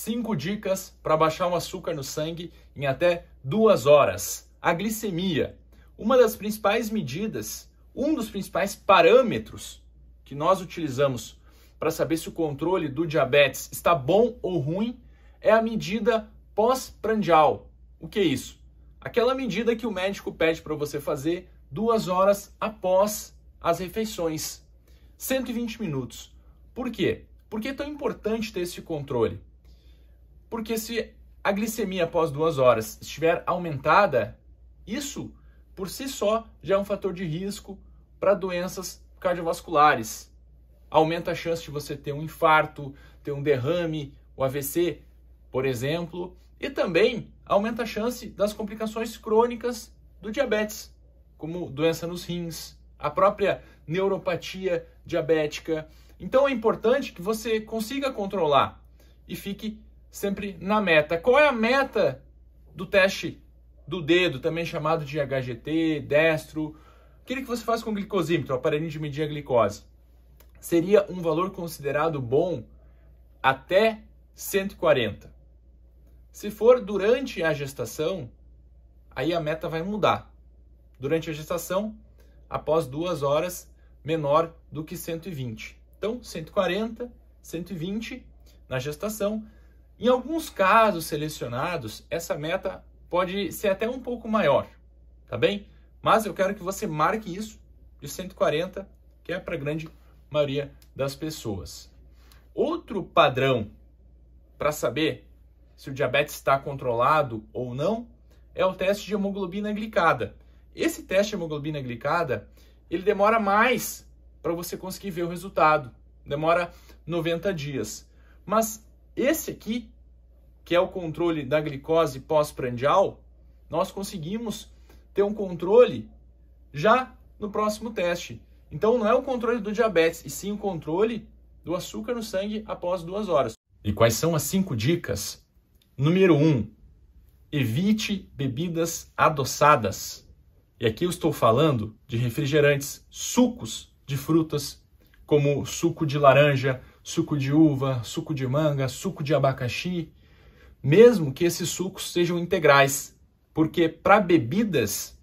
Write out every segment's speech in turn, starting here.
5 dicas para baixar o açúcar no sangue em até 2 horas. A glicemia, uma das principais medidas, um dos principais parâmetros que nós utilizamos para saber se o controle do diabetes está bom ou ruim é a medida pós-prandial. O que é isso? Aquela medida que o médico pede para você fazer duas horas após as refeições. 120 minutos. Por quê? Por que é tão importante ter esse controle? Porque se a glicemia após duas horas estiver aumentada, isso por si só já é um fator de risco para doenças cardiovasculares. Aumenta a chance de você ter um infarto, ter um derrame, o AVC, por exemplo, e também aumenta a chance das complicações crônicas do diabetes, como doença nos rins, a própria neuropatia diabética. Então é importante que você consiga controlar e fique sempre na meta. Qual é a meta do teste do dedo, também chamado de HGT, destro? O que você faz com glicosímetro, o aparelho de medir a glicose. Seria um valor considerado bom até 140. Se for durante a gestação, aí a meta vai mudar. Durante a gestação, após duas horas, menor do que 120. Então, 140, 120 na gestação, em alguns casos selecionados, essa meta pode ser até um pouco maior, tá bem? Mas eu quero que você marque isso de 140, que é para a grande maioria das pessoas. Outro padrão para saber se o diabetes está controlado ou não é o teste de hemoglobina glicada. Esse teste de hemoglobina glicada, ele demora mais para você conseguir ver o resultado. Demora 90 dias. Mas esse aqui, que é o controle da glicose pós-prandial, nós conseguimos ter um controle já no próximo teste. Então não é o controle do diabetes, e sim o controle do açúcar no sangue após duas horas. E quais são as cinco dicas? Número 1. Um, evite bebidas adoçadas. E aqui eu estou falando de refrigerantes, sucos de frutas, como suco de laranja, suco de uva, suco de manga, suco de abacaxi, mesmo que esses sucos sejam integrais, porque para bebidas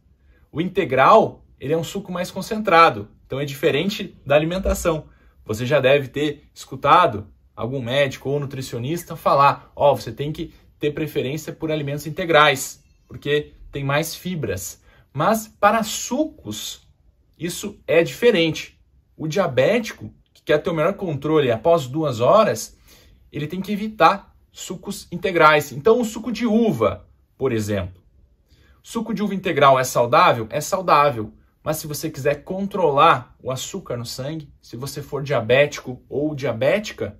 o integral ele é um suco mais concentrado, então é diferente da alimentação. Você já deve ter escutado algum médico ou nutricionista falar: ó, oh, você tem que ter preferência por alimentos integrais, porque tem mais fibras. Mas para sucos, isso é diferente. O diabético quer ter o melhor controle após duas horas, ele tem que evitar sucos integrais. Então, o suco de uva, por exemplo. Suco de uva integral é saudável? É saudável. Mas se você quiser controlar o açúcar no sangue, se você for diabético ou diabética,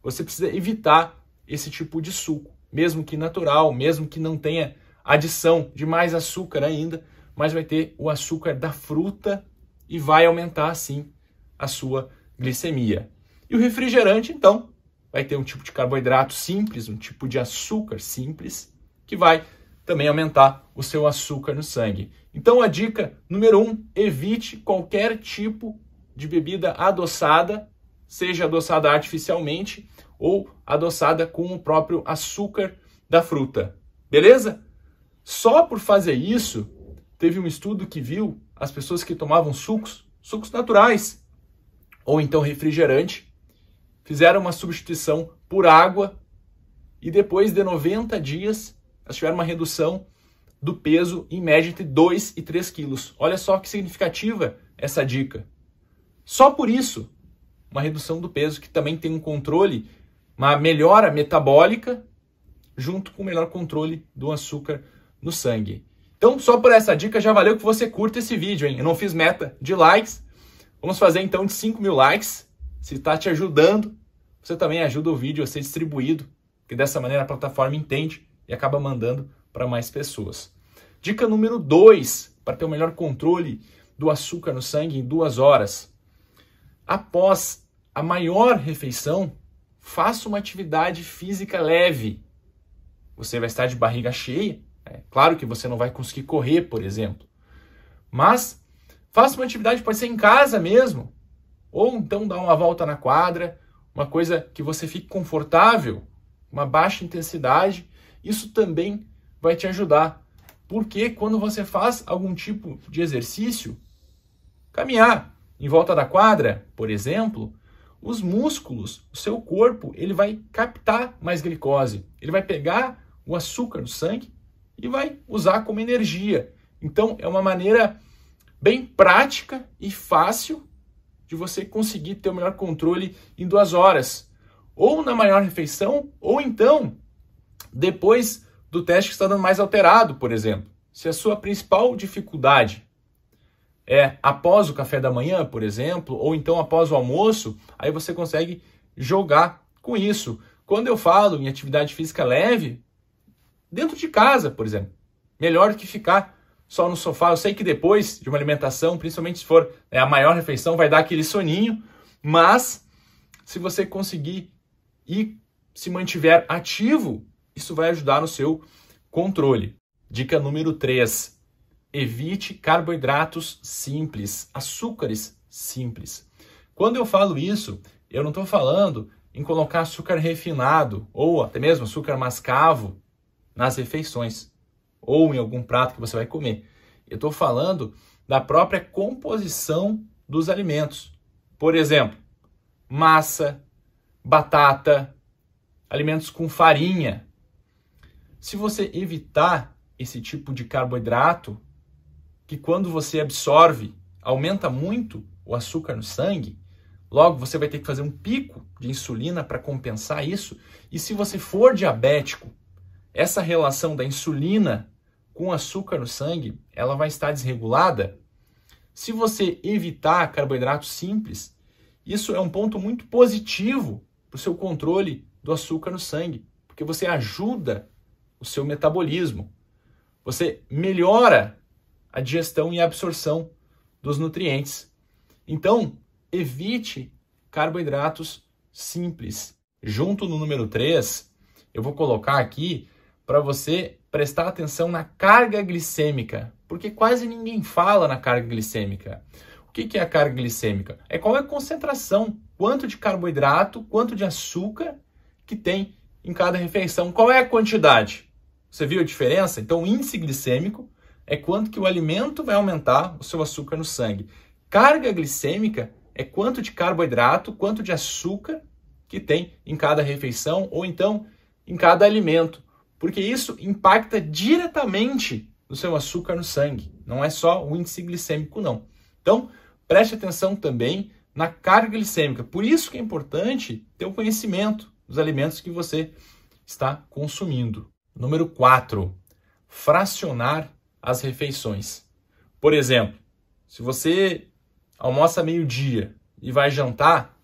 você precisa evitar esse tipo de suco, mesmo que natural, mesmo que não tenha adição de mais açúcar ainda, mas vai ter o açúcar da fruta e vai aumentar assim a sua glicemia. E o refrigerante, então, vai ter um tipo de carboidrato simples, um tipo de açúcar simples, que vai também aumentar o seu açúcar no sangue. Então a dica número um, evite qualquer tipo de bebida adoçada, seja adoçada artificialmente ou adoçada com o próprio açúcar da fruta. Beleza? Só por fazer isso, teve um estudo que viu as pessoas que tomavam sucos, sucos naturais, ou então refrigerante, fizeram uma substituição por água e depois de 90 dias elas tiveram uma redução do peso em média entre 2 e 3 quilos. Olha só que significativa essa dica. Só por isso, uma redução do peso que também tem um controle, uma melhora metabólica junto com o melhor controle do açúcar no sangue. Então, só por essa dica já valeu que você curta esse vídeo, hein? Eu não fiz meta de likes, Vamos fazer então de 5 mil likes. Se está te ajudando, você também ajuda o vídeo a ser distribuído, que dessa maneira a plataforma entende e acaba mandando para mais pessoas. Dica número 2, para ter o melhor controle do açúcar no sangue em duas horas. Após a maior refeição, faça uma atividade física leve. Você vai estar de barriga cheia, é claro que você não vai conseguir correr, por exemplo, mas Faça uma atividade, pode ser em casa mesmo, ou então dá uma volta na quadra, uma coisa que você fique confortável, uma baixa intensidade. Isso também vai te ajudar, porque quando você faz algum tipo de exercício, caminhar em volta da quadra, por exemplo, os músculos, o seu corpo, ele vai captar mais glicose, ele vai pegar o açúcar do sangue e vai usar como energia. Então é uma maneira bem prática e fácil de você conseguir ter o melhor controle em duas horas, ou na maior refeição, ou então depois do teste que está dando mais alterado, por exemplo. Se a sua principal dificuldade é após o café da manhã, por exemplo, ou então após o almoço, aí você consegue jogar com isso. Quando eu falo em atividade física leve, dentro de casa, por exemplo, melhor do que ficar só no sofá. Eu sei que depois de uma alimentação, principalmente se for né, a maior refeição, vai dar aquele soninho, mas se você conseguir e se mantiver ativo, isso vai ajudar no seu controle. Dica número 3: evite carboidratos simples, açúcares simples. Quando eu falo isso, eu não estou falando em colocar açúcar refinado ou até mesmo açúcar mascavo nas refeições ou em algum prato que você vai comer. Eu estou falando da própria composição dos alimentos. Por exemplo, massa, batata, alimentos com farinha. Se você evitar esse tipo de carboidrato, que quando você absorve aumenta muito o açúcar no sangue, logo você vai ter que fazer um pico de insulina para compensar isso. E se você for diabético, essa relação da insulina com açúcar no sangue, ela vai estar desregulada. Se você evitar carboidratos simples, isso é um ponto muito positivo para o seu controle do açúcar no sangue, porque você ajuda o seu metabolismo. Você melhora a digestão e a absorção dos nutrientes. Então, evite carboidratos simples. Junto no número 3, eu vou colocar aqui para você prestar atenção na carga glicêmica, porque quase ninguém fala na carga glicêmica. O que, que é a carga glicêmica? É qual é a concentração, quanto de carboidrato, quanto de açúcar que tem em cada refeição. Qual é a quantidade? Você viu a diferença? Então, o índice glicêmico é quanto que o alimento vai aumentar o seu açúcar no sangue. Carga glicêmica é quanto de carboidrato, quanto de açúcar que tem em cada refeição ou então em cada alimento porque isso impacta diretamente no seu açúcar no sangue. Não é só o índice glicêmico, não. Então, preste atenção também na carga glicêmica. Por isso que é importante ter o conhecimento dos alimentos que você está consumindo. Número 4. Fracionar as refeições. Por exemplo, se você almoça meio-dia e vai jantar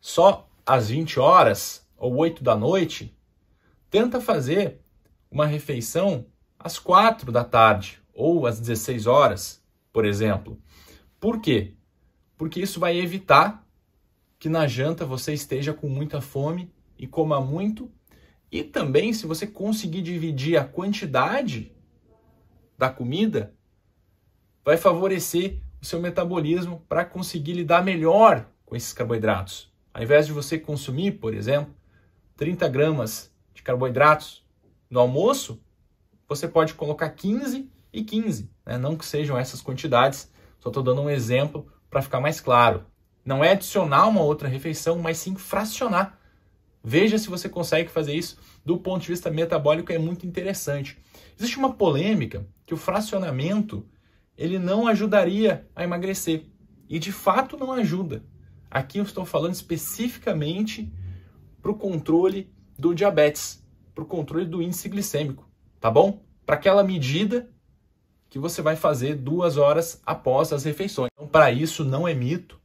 só às 20 horas ou 8 da noite, tenta fazer uma refeição às quatro da tarde ou às 16 horas, por exemplo. Por quê? Porque isso vai evitar que na janta você esteja com muita fome e coma muito. E também, se você conseguir dividir a quantidade da comida, vai favorecer o seu metabolismo para conseguir lidar melhor com esses carboidratos. Ao invés de você consumir, por exemplo, 30 gramas de carboidratos no almoço, você pode colocar 15 e 15, né? não que sejam essas quantidades, só estou dando um exemplo para ficar mais claro. Não é adicionar uma outra refeição, mas sim fracionar. Veja se você consegue fazer isso do ponto de vista metabólico, é muito interessante. Existe uma polêmica que o fracionamento ele não ajudaria a emagrecer. E de fato não ajuda. Aqui eu estou falando especificamente para o controle do diabetes para o controle do índice glicêmico, tá bom? Para aquela medida que você vai fazer duas horas após as refeições. Então, para isso, não é mito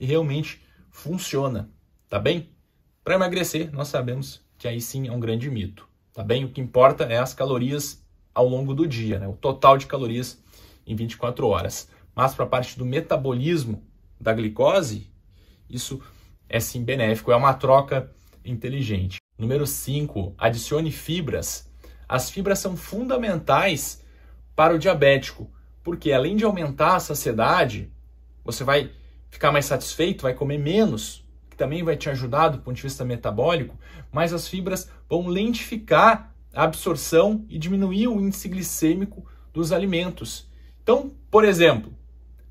e realmente funciona, tá bem? Para emagrecer, nós sabemos que aí sim é um grande mito, tá bem? O que importa é as calorias ao longo do dia, né? o total de calorias em 24 horas. Mas para a parte do metabolismo da glicose, isso é sim benéfico, é uma troca inteligente. Número 5, adicione fibras. As fibras são fundamentais para o diabético, porque além de aumentar a saciedade, você vai ficar mais satisfeito, vai comer menos, que também vai te ajudar do ponto de vista metabólico, mas as fibras vão lentificar a absorção e diminuir o índice glicêmico dos alimentos. Então, por exemplo,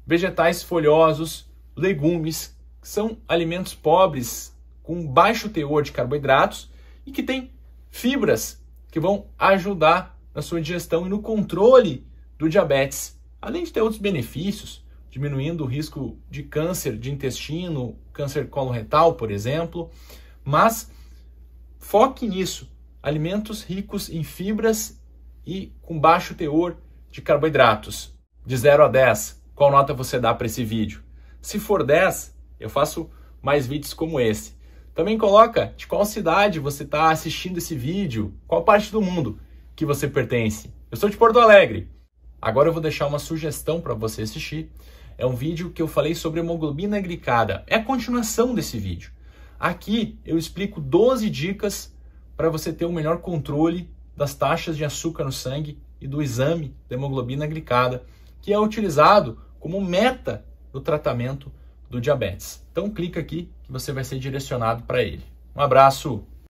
vegetais folhosos, legumes, são alimentos pobres com baixo teor de carboidratos e que tem fibras que vão ajudar na sua digestão e no controle do diabetes, além de ter outros benefícios, diminuindo o risco de câncer de intestino, câncer coloretal, por exemplo. Mas foque nisso, alimentos ricos em fibras e com baixo teor de carboidratos. De 0 a 10, qual nota você dá para esse vídeo? Se for 10, eu faço mais vídeos como esse. Também coloca de qual cidade você está assistindo esse vídeo, qual parte do mundo que você pertence. Eu sou de Porto Alegre. Agora eu vou deixar uma sugestão para você assistir. É um vídeo que eu falei sobre hemoglobina glicada. É a continuação desse vídeo. Aqui eu explico 12 dicas para você ter o um melhor controle das taxas de açúcar no sangue e do exame da hemoglobina glicada, que é utilizado como meta no tratamento do diabetes. Então clica aqui que você vai ser direcionado para ele. Um abraço!